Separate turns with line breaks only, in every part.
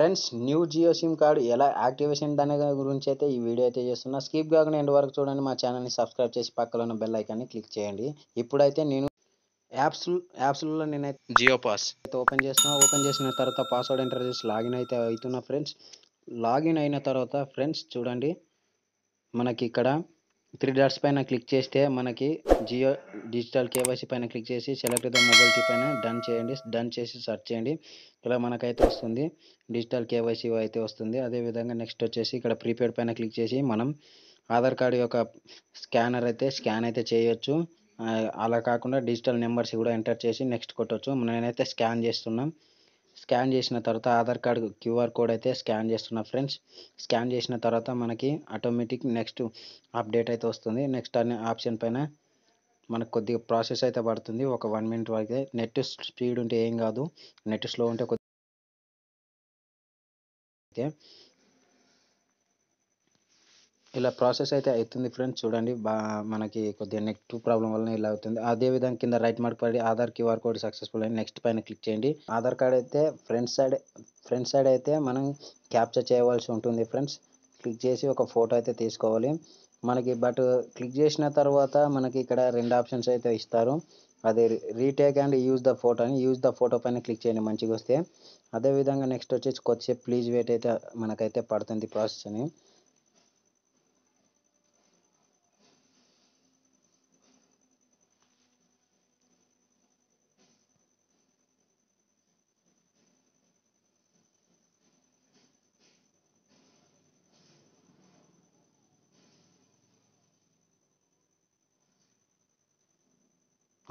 friends new Jio SIM card ఎలా activation దాని గురించి అయితే ఈ వీడియో అయితే చేస్తున్నా స్కిప్ కాకుండా ఎండ్ వరకు చూడండి మా ఛానల్ని సబ్స్క్రైబ్ చేసి పక్కలో ఉన్న బెల్ ఐకాన్ని క్లిక్ చేయండి ఇప్పుడైతే నేను యాప్స్ యాప్స్లో నేనైతే జియో పాస్ అయితే ఓపెన్ చేస్తున్నా ఓపెన్ చేసిన తర్వాత పాస్వర్డ్ ఎంటర్ చేసి లాగిన్ అయితే అవుతున్నా ఫ్రెండ్స్ లాగిన్ అయిన తర్వాత ఫ్రెండ్స్ చూడండి మనకి ఇక్కడ త్రీ డాట్స్ పైన క్లిక్ చేస్తే మనకి జియో డిజిటల్ కేవైసీ పైన క్లిక్ చేసి సెలెక్ట్ ద మొబైల్ టీ పైన డన్ చేయండి డన్ చేసి సెర్చ్ చేయండి ఇలా మనకైతే వస్తుంది డిజిటల్ కేవైసీ అయితే వస్తుంది అదేవిధంగా నెక్స్ట్ వచ్చేసి ఇక్కడ ప్రీపెయిడ్ పైన క్లిక్ చేసి మనం ఆధార్ కార్డు యొక్క స్కానర్ అయితే స్కాన్ అయితే చేయొచ్చు అలా కాకుండా డిజిటల్ నెంబర్స్ కూడా ఎంటర్ చేసి నెక్స్ట్ కొట్టవచ్చు నేనైతే స్కాన్ చేస్తున్నాం స్కాన్ చేసిన తర్వాత ఆధార్ కార్డు క్యూఆర్ కోడ్ అయితే స్కాన్ చేస్తున్నా ఫ్రెండ్స్ స్కాన్ చేసిన తర్వాత మనకి ఆటోమేటిక్ నెక్స్ట్ అప్డేట్ అయితే వస్తుంది నెక్స్ట్ అనే ఆప్షన్ పైన మనకు కొద్దిగా ప్రాసెస్ అయితే పడుతుంది ఒక వన్ మినిట్ వరకు నెట్ స్పీడ్ ఉంటే ఏం కాదు నెట్ స్లో ఉంటే కొద్దిగా ఇలా ప్రాసెస్ అయితే అవుతుంది ఫ్రెండ్స్ చూడండి బా మనకి కొద్దిగా టూ ప్రాబ్లం వల్ల ఇలా అవుతుంది అదే విధంగా కింద రైట్ మార్క్ పడి ఆధార్ క్యూఆర్ కోడ్ సక్సెస్ఫుల్ అయింది నెక్స్ట్ పైన క్లిక్ చేయండి ఆధార్ కార్డ్ అయితే ఫ్రంట్ సైడ్ ఫ్రంట్ సైడ్ అయితే మనం క్యాప్చర్ చేయవలసి ఉంటుంది ఫ్రెండ్స్ క్లిక్ చేసి ఒక ఫోటో అయితే తీసుకోవాలి మనకి బట్ క్లిక్ చేసిన తర్వాత మనకి ఇక్కడ రెండు ఆప్షన్స్ అయితే ఇస్తారు అదే retake and use the photo అని యూజ్ ద ఫోటో పైన క్లిక్ చేయండి మంచిగా వస్తే అదేవిధంగా నెక్స్ట్ వచ్చేసి కొద్దిసేపు ప్లీజ్ వెయిట్ అయితే మనకైతే పడుతుంది ప్రాసెస్ అని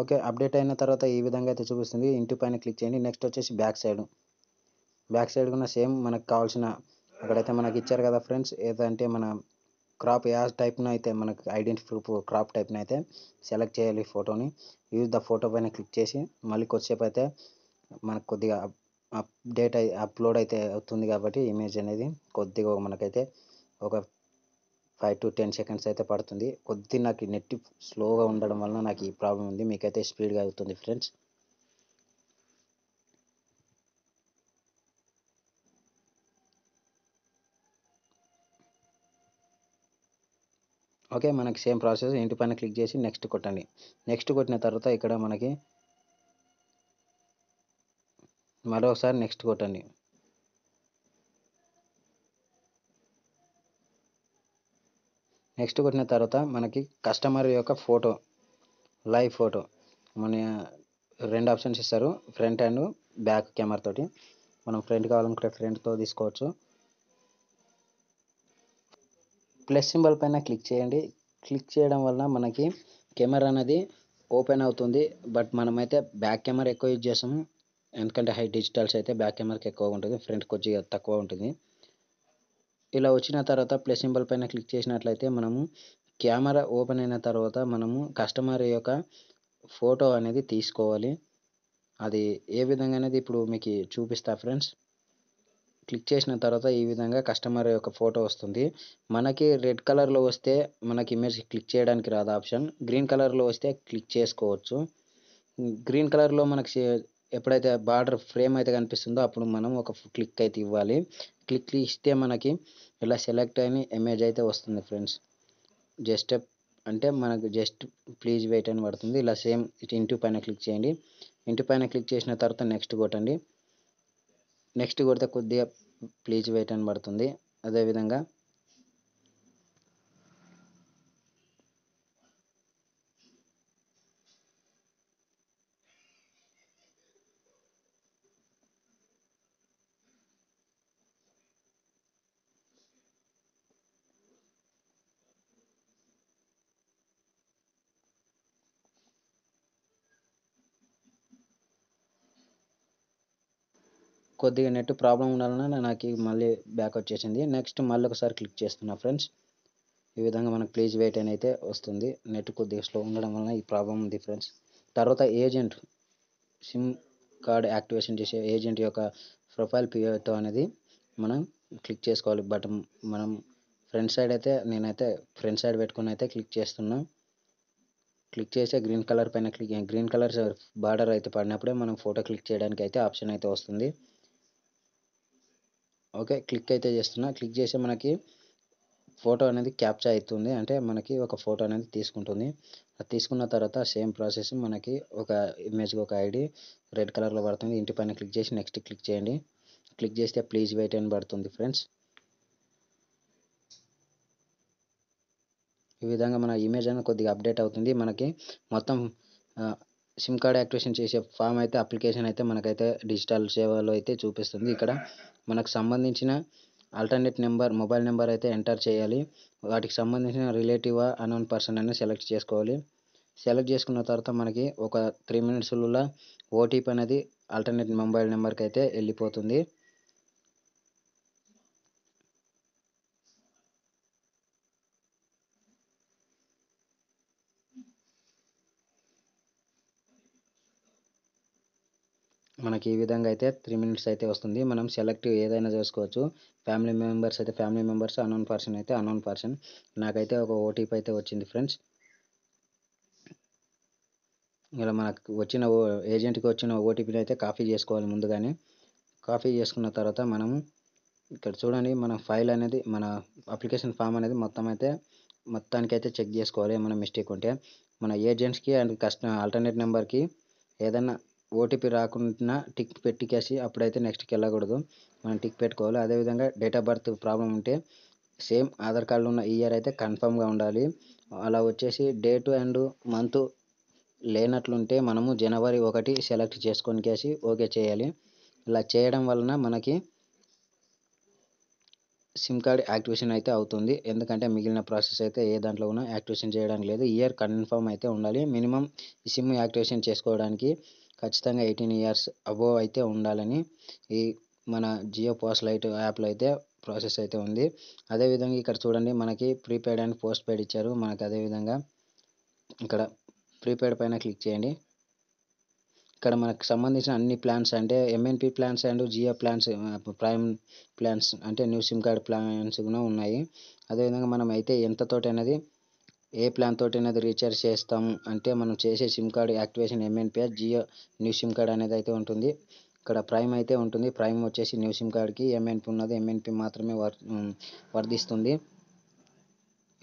ఓకే అప్డేట్ అయిన తర్వాత ఈ విధంగా అయితే చూపిస్తుంది ఇంటి పైన క్లిక్ చేయండి నెక్స్ట్ వచ్చేసి బ్యాక్ సైడ్ బ్యాక్ సైడ్ కూడా సేమ్ మనకు కావాల్సిన అక్కడైతే మనకి ఇచ్చారు కదా ఫ్రెండ్స్ ఏదంటే మన క్రాప్ యా టైప్ను అయితే మనకు ఐడెంటిఫై ప్రూఫ్ క్రాప్ టైప్ను అయితే సెలెక్ట్ చేయాలి ఫోటోని యూజ్ ద ఫోటో పైన క్లిక్ చేసి మళ్ళీ కొద్దిసేపు అయితే మనకు కొద్దిగా అప్డేట్ అయి అప్లోడ్ అయితే అవుతుంది కాబట్టి ఇమేజ్ అనేది కొద్దిగా మనకైతే ఒక ఫైవ్ టు టెన్ సెకండ్స్ అయితే పడుతుంది కొద్ది నాకు నెట్ స్లోగా ఉండడం వలన నాకు ఈ ప్రాబ్లం ఉంది మీకైతే స్పీడ్గా అవుతుంది ఫ్రెండ్స్ ఓకే మనకి సేమ్ ప్రాసెస్ ఇంటి పైన క్లిక్ చేసి నెక్స్ట్ కొట్టండి నెక్స్ట్ కొట్టిన తర్వాత ఇక్కడ మనకి మరొకసారి నెక్స్ట్ కొట్టండి నెక్స్ట్ కొట్టిన తర్వాత మనకి కస్టమర్ యొక్క ఫోటో లైవ్ ఫోటో మన రెండు ఆప్షన్స్ ఇస్తారు ఫ్రంట్ అండ్ బ్యాక్ కెమెరా తోటి మనం ఫ్రంట్ కావాలనుకుంటే ఫ్రంట్తో తీసుకోవచ్చు ప్లస్ సింబల్ పైన క్లిక్ చేయండి క్లిక్ చేయడం వల్ల మనకి కెమెరా అనేది ఓపెన్ అవుతుంది బట్ మనమైతే బ్యాక్ కెమెరా ఎక్కువ యూజ్ చేస్తాము ఎందుకంటే హై డిజిటల్స్ అయితే బ్యాక్ కెమెరాకి ఎక్కువ ఉంటుంది ఫ్రంట్ కొద్దిగా తక్కువ ఉంటుంది ఇలా వచ్చిన తర్వాత ప్లస్ సింబల్ పైన క్లిక్ చేసినట్లయితే మనము కెమెరా ఓపెన్ అయిన తర్వాత మనము కస్టమర్ యొక్క ఫోటో అనేది తీసుకోవాలి అది ఏ విధంగా అనేది ఇప్పుడు మీకు చూపిస్తా ఫ్రెండ్స్ క్లిక్ చేసిన తర్వాత ఈ విధంగా కస్టమర్ యొక్క ఫోటో వస్తుంది మనకి రెడ్ కలర్లో వస్తే మనకి ఇమేజ్ క్లిక్ చేయడానికి రాదు ఆప్షన్ గ్రీన్ కలర్లో వస్తే క్లిక్ చేసుకోవచ్చు గ్రీన్ కలర్లో మనకి ఎప్పుడైతే బార్డర్ ఫ్రేమ్ అయితే కనిపిస్తుందో అప్పుడు మనం ఒక క్లిక్ అయితే ఇవ్వాలి క్లిక్ ఇస్తే మనకి ఇలా సెలెక్ట్ అయిన ఇమేజ్ అయితే వస్తుంది ఫ్రెండ్స్ జస్ట్ అంటే మనకు జస్ట్ ప్లీజ్ వెయిట్ అని పడుతుంది ఇలా సేమ్ ఇంటి పైన క్లిక్ చేయండి ఇంటి పైన క్లిక్ చేసిన తర్వాత నెక్స్ట్ కొట్టండి నెక్స్ట్ కొడితే కొద్దిగా ప్లీజ్ వెయిట్ అని పడుతుంది అదేవిధంగా కొద్దిగా నెట్ ప్రాబ్లం ఉండాలన్నా నాకు మళ్ళీ బ్యాక్ వచ్చేసింది నెక్స్ట్ మళ్ళీ ఒకసారి క్లిక్ చేస్తున్నా ఫ్రెండ్స్ ఈ విధంగా మనకు ప్లీజ్ వెయిట్ అని అయితే వస్తుంది నెట్ కొద్దిగా స్లో ఉండడం వలన ఈ ప్రాబ్లం ఉంది ఫ్రెండ్స్ తర్వాత ఏజెంట్ సిమ్ కార్డ్ యాక్టివేషన్ చేసే ఏజెంట్ యొక్క ప్రొఫైల్ పియోతో అనేది మనం క్లిక్ చేసుకోవాలి బట్ మనం ఫ్రంట్ సైడ్ అయితే నేనైతే ఫ్రంట్ సైడ్ పెట్టుకుని అయితే క్లిక్ చేస్తున్నా క్లిక్ చేసే గ్రీన్ కలర్ పైన క్లిక్ గ్రీన్ కలర్ బార్డర్ అయితే పడినప్పుడే మనం ఫోటో క్లిక్ చేయడానికి అయితే ఆప్షన్ అయితే వస్తుంది ఓకే క్లిక్ అయితే చేస్తున్నా క్లిక్ చేసి మనకి ఫోటో అనేది క్యాప్చర్ అవుతుంది అంటే మనకి ఒక ఫోటో అనేది తీసుకుంటుంది అది తీసుకున్న తర్వాత సేమ్ ప్రాసెస్ మనకి ఒక ఇమేజ్కి ఒక ఐడి రెడ్ కలర్లో పడుతుంది ఇంటి పైన క్లిక్ చేసి నెక్స్ట్ క్లిక్ చేయండి క్లిక్ చేస్తే ప్లీజ్ వెయిట్ అని పడుతుంది ఫ్రెండ్స్ ఈ విధంగా మన ఇమేజ్ అనేది కొద్దిగా అప్డేట్ అవుతుంది మనకి మొత్తం సిమ్ కార్డ్ యాక్టివేషన్ చేసే ఫామ్ అయితే అప్లికేషన్ అయితే మనకైతే డిజిటల్ సేవలో అయితే చూపిస్తుంది ఇక్కడ మనకు సంబంధించిన ఆల్టర్నేట్ నెంబర్ మొబైల్ నెంబర్ అయితే ఎంటర్ చేయాలి వాటికి సంబంధించిన రిలేటివా అనౌన్ పర్సన్ అని సెలెక్ట్ చేసుకోవాలి సెలెక్ట్ చేసుకున్న తర్వాత మనకి ఒక త్రీ మినిట్స్లో ఓటీపీ అనేది ఆల్టర్నేట్ మొబైల్ నెంబర్కి అయితే వెళ్ళిపోతుంది మనకి ఈ విధంగా అయితే త్రీ మినిట్స్ అయితే వస్తుంది మనం సెలెక్ట్ ఏదైనా చేసుకోవచ్చు ఫ్యామిలీ మెంబర్స్ అయితే ఫ్యామిలీ మెంబర్స్ అన్నోన్ పర్సన్ అయితే అన్నోన్ పర్సన్ నాకైతే ఒక ఓటీపీ అయితే వచ్చింది ఫ్రెండ్స్ ఇలా మనకు వచ్చిన ఏజెంట్కి వచ్చిన ఓటీపీని అయితే కాపీ చేసుకోవాలి ముందుగానే కాపీ చేసుకున్న తర్వాత మనము ఇక్కడ చూడండి మన ఫైల్ అనేది మన అప్లికేషన్ ఫామ్ అనేది మొత్తం అయితే మొత్తానికైతే చెక్ చేసుకోవాలి ఏమైనా మిస్టేక్ ఉంటే మన ఏజెంట్స్కి అండ్ కస్టమర్ ఆల్టర్నేట్ నెంబర్కి ఏదైనా ఓటీపీ రాకుండా టిక్ పెట్టికేసి అప్పుడైతే నెక్స్ట్కి వెళ్ళకూడదు మనం టిక్ పెట్టుకోవాలి అదేవిధంగా డేట్ ఆఫ్ బర్త్ ప్రాబ్లం ఉంటే సేమ్ ఆధార్ కార్డులో ఉన్న ఇయర్ అయితే కన్ఫామ్గా ఉండాలి అలా వచ్చేసి డేటు అండ్ మంత్ లేనట్లుంటే మనము జనవరి ఒకటి సెలెక్ట్ చేసుకొని కేసి ఓకే చేయాలి ఇలా చేయడం వలన మనకి సిమ్ కార్డ్ యాక్టివేషన్ అయితే అవుతుంది ఎందుకంటే మిగిలిన ప్రాసెస్ అయితే ఏ దాంట్లో ఉన్నా యాక్టివేషన్ చేయడానికి లేదు ఇయర్ కన్ఫామ్ అయితే ఉండాలి మినిమం సిమ్ యాక్టివేషన్ చేసుకోవడానికి ఖచ్చితంగా ఎయిటీన్ ఇయర్స్ అబోవ్ అయితే ఉండాలని ఈ మన జియో పోస్ట్ లైట్ యాప్లో అయితే ప్రాసెస్ అయితే ఉంది అదేవిధంగా ఇక్కడ చూడండి మనకి ప్రీపెయిడ్ అండ్ పోస్ట్ పెయిడ్ ఇచ్చారు మనకు అదేవిధంగా ఇక్కడ ప్రీపెయిడ్ పైన క్లిక్ చేయండి ఇక్కడ మనకు సంబంధించిన అన్ని ప్లాన్స్ అంటే MNP plans and Jio plans prime plans అంటే న్యూ సిమ్ కార్డ్ ప్లాన్స్ కూడా ఉన్నాయి అదేవిధంగా మనం అయితే ఎంతతోటి అనేది ఏ ప్లాన్ తోటి అయినా రీఛార్జ్ చేస్తాము అంటే మనం చేసే సిమ్ కార్డ్ యాక్టివేషన్ ఎంఎన్పిఆర్ జియో న్యూ సిమ్ కార్డ్ అనేది అయితే ఉంటుంది ఇక్కడ ప్రైమ్ అయితే ఉంటుంది ప్రైమ్ వచ్చేసి న్యూ సిమ్ కార్డ్కి ఎంఎన్పి ఉన్నది ఎంఎన్పి మాత్రమే వర్ వర్ధిస్తుంది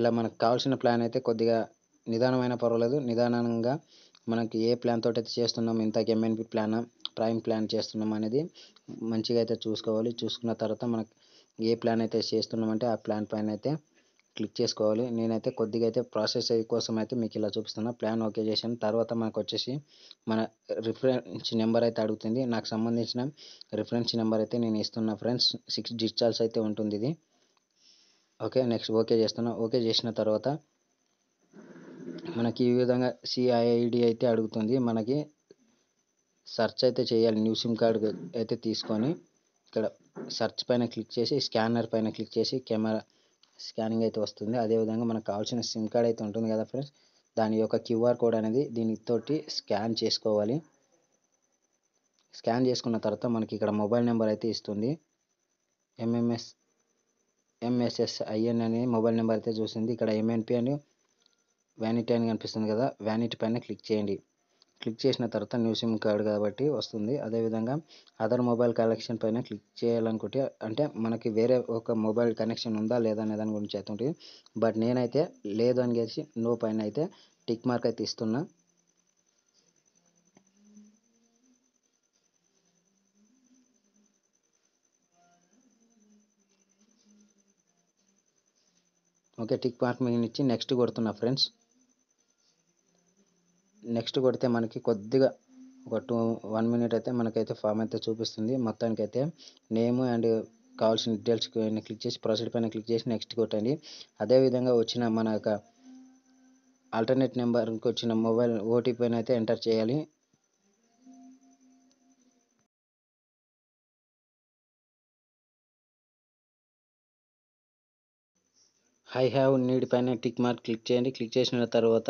ఇలా మనకు కావాల్సిన ప్లాన్ అయితే కొద్దిగా నిదానమైన పర్వాలేదు నిదానంగా మనకి ఏ ప్లాన్ తోటి అయితే చేస్తున్నాం ఇంతకు ఎంఎన్పి ప్లాన్ ప్రైమ్ ప్లాన్ చేస్తున్నాం అనేది మంచిగా అయితే చూసుకోవాలి చూసుకున్న తర్వాత మనకి ఏ ప్లాన్ అయితే చేస్తున్నామంటే ఆ ప్లాన్ పైన అయితే క్లిక్ చేసుకోవాలి నేనైతే కొద్దిగా అయితే ప్రాసెస్ కోసం అయితే మీకు ఇలా చూపిస్తున్నా ప్లాన్ ఓకే చేసాను తర్వాత మనకు వచ్చేసి మన రిఫరెన్స్ నెంబర్ అయితే అడుగుతుంది నాకు సంబంధించిన రిఫరెన్స్ నెంబర్ అయితే నేను ఇస్తున్నా ఫ్రెండ్స్ సిక్స్ డిజిటల్స్ అయితే ఉంటుంది ఇది ఓకే నెక్స్ట్ ఓకే చేస్తున్నా ఓకే చేసిన తర్వాత మనకి ఈ విధంగా సిఐఐడి అయితే అడుగుతుంది మనకి సెర్చ్ అయితే చేయాలి న్యూ సిమ్ కార్డు అయితే తీసుకొని ఇక్కడ సెర్చ్ పైన క్లిక్ చేసి స్కానర్ పైన క్లిక్ చేసి కెమెరా స్కానింగ్ అయితే వస్తుంది అదేవిధంగా మనకు కావాల్సిన సిమ్ కార్డ్ అయితే ఉంటుంది కదా ఫ్రెండ్స్ దాని యొక్క క్యూఆర్ కోడ్ అనేది దీనితోటి స్కాన్ చేసుకోవాలి స్కాన్ చేసుకున్న తర్వాత మనకి ఇక్కడ మొబైల్ నెంబర్ అయితే ఇస్తుంది ఎంఎంఎస్ ఎంఎస్ఎస్ ఐఎన్ అనే మొబైల్ నెంబర్ అయితే చూసింది ఇక్కడ ఎంఎన్పి అని వ్యానిటీ అని కనిపిస్తుంది కదా వ్యానిటీ పైన క్లిక్ చేయండి క్లిక్ చేసిన తర్వాత న్యూ సిమ్ కార్డు కాబట్టి వస్తుంది అదేవిధంగా అదర్ మొబైల్ కలెక్షన్ పైన క్లిక్ చేయాలనుకుంటే అంటే మనకి వేరే ఒక మొబైల్ కనెక్షన్ ఉందా లేదా అనే దాని గురించి అయితే ఉంటుంది బట్ నేనైతే లేదు అని చేసి నో పైన అయితే టిక్ మార్క్ అయితే ఇస్తున్నా ఓకే టిక్ మార్క్ మీద ఇచ్చి నెక్స్ట్ కొడుతున్నా ఫ్రెండ్స్ నెక్స్ట్ కొడితే మనకి కొద్దిగా ఒక టూ వన్ మినిట్ అయితే మనకైతే ఫామ్ అయితే చూపిస్తుంది మొత్తానికి అయితే నేమ్ అండ్ కావాల్సిన డీటెయిల్స్ క్లిక్ చేసి ప్రొసీడ్ పైన క్లిక్ చేసి నెక్స్ట్ కొట్టండి అదేవిధంగా వచ్చిన మన యొక్క ఆల్టర్నేట్ నెంబర్కి వచ్చిన మొబైల్ ఓటీపీ అయితే ఎంటర్ చేయాలి ఐ హ్యావ్ నీడ్ పైన టిక్ మార్క్ క్లిక్ చేయండి క్లిక్ చేసిన తర్వాత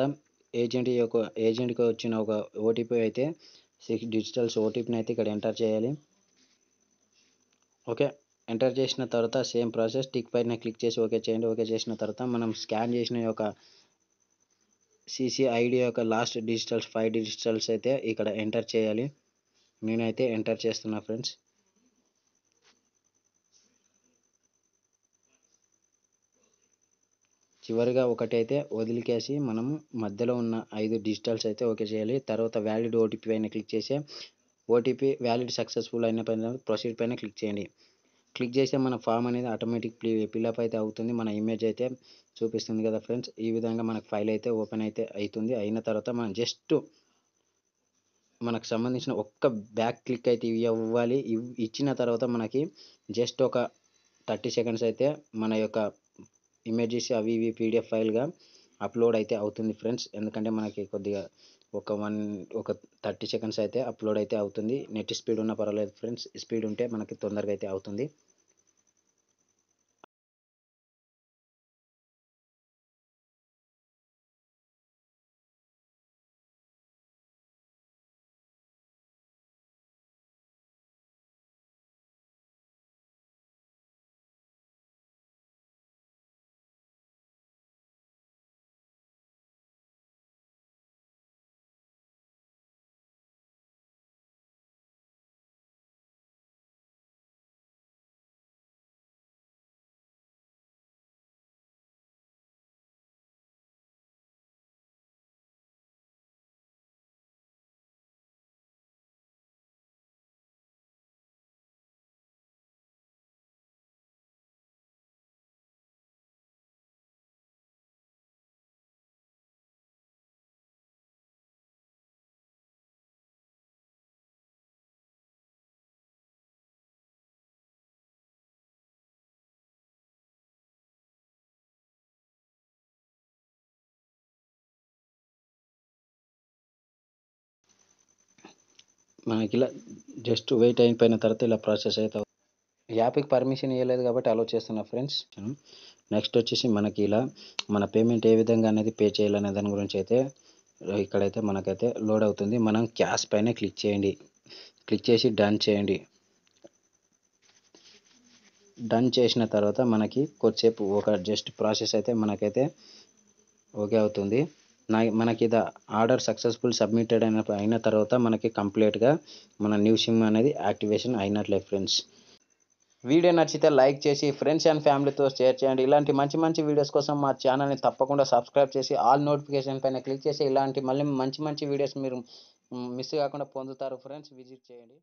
ఏజెంట్ యొక్క ఏజెంట్కి వచ్చిన ఒక ఓటీపీ అయితే సిక్స్ డిజిటల్స్ ఓటీపీని అయితే ఇక్కడ ఎంటర్ చేయాలి ఓకే ఎంటర్ చేసిన తర్వాత సేమ్ ప్రాసెస్ టిక్ పైన క్లిక్ చేసి ఓకే చేయండి ఓకే చేసిన తర్వాత మనం స్కాన్ చేసిన యొక్క సిసిఐడి యొక్క లాస్ట్ డిజిటల్స్ ఫైవ్ డిజిటల్స్ అయితే ఇక్కడ ఎంటర్ చేయాలి నేనైతే ఎంటర్ చేస్తున్నా ఫ్రెండ్స్ చివరిగా ఒకటి అయితే వదిలికేసి మనం మధ్యలో ఉన్న ఐదు డిజిటల్స్ అయితే ఓకే చేయాలి తర్వాత వ్యాలిడ్ ఓటీపీ పైన క్లిక్ చేసి ఓటీపీ వ్యాలిడ్ సక్సెస్ఫుల్ అయిన పైన ప్రొసీడ్ పైన క్లిక్ చేయండి క్లిక్ చేస్తే మన ఫామ్ అనేది ఆటోమేటిక్ ఫిల్అప్ అయితే అవుతుంది మన ఇమేజ్ అయితే చూపిస్తుంది కదా ఫ్రెండ్స్ ఈ విధంగా మనకు ఫైల్ అయితే ఓపెన్ అయితే అవుతుంది అయిన తర్వాత మనం జస్ట్ మనకు సంబంధించిన ఒక్క బ్యాక్ క్లిక్ అయితే ఇవ్వాలి ఇచ్చిన తర్వాత మనకి జస్ట్ ఒక థర్టీ సెకండ్స్ అయితే మన యొక్క ఇమేజెస్ అవి ఇవి పీడిఎఫ్ ఫైల్గా అప్లోడ్ అయితే అవుతుంది ఫ్రెండ్స్ ఎందుకంటే మనకి కొద్దిగా ఒక వన్ ఒక థర్టీ సెకండ్స్ అయితే అప్లోడ్ అయితే అవుతుంది నెట్ స్పీడ్ ఉన్నా పర్వాలేదు ఫ్రెండ్స్ స్పీడ్ ఉంటే మనకి తొందరగా అయితే అవుతుంది మనకి ఇలా జస్ట్ వెయిట్ అయిపోయిన తర్వాత ఇలా ప్రాసెస్ అవుతా యాప్కి పర్మిషన్ ఇవ్వలేదు కాబట్టి అలో చేస్తున్నా ఫ్రెండ్స్ నెక్స్ట్ వచ్చేసి మనకి ఇలా మన పేమెంట్ ఏ విధంగా అనేది పే చేయాలనే దాని గురించి అయితే ఇక్కడైతే మనకైతే లోడ్ అవుతుంది మనం క్యాష్ పైన క్లిక్ చేయండి క్లిక్ చేసి డన్ చేయండి డన్ చేసిన తర్వాత మనకి కొద్దిసేపు ఒక జస్ట్ ప్రాసెస్ అయితే మనకైతే ఓకే అవుతుంది నా మనకి ఇది ఆర్డర్ సక్సెస్ఫుల్ సబ్మిటెడ్ అయిన అయిన తర్వాత మనకి కంప్లీట్గా మన న్యూ సిమ్ అనేది యాక్టివేషన్ అయినట్లే ఫ్రెండ్స్ వీడియో నచ్చితే లైక్ చేసి ఫ్రెండ్స్ అండ్ ఫ్యామిలీతో షేర్ చేయండి ఇలాంటి మంచి మంచి వీడియోస్ కోసం మా ఛానల్ని తప్పకుండా సబ్స్క్రైబ్ చేసి ఆల్ నోటిఫికేషన్ పైన క్లిక్ చేసి ఇలాంటి మళ్ళీ మంచి మంచి వీడియోస్ మీరు మిస్ కాకుండా పొందుతారు ఫ్రెండ్స్ విజిట్ చేయండి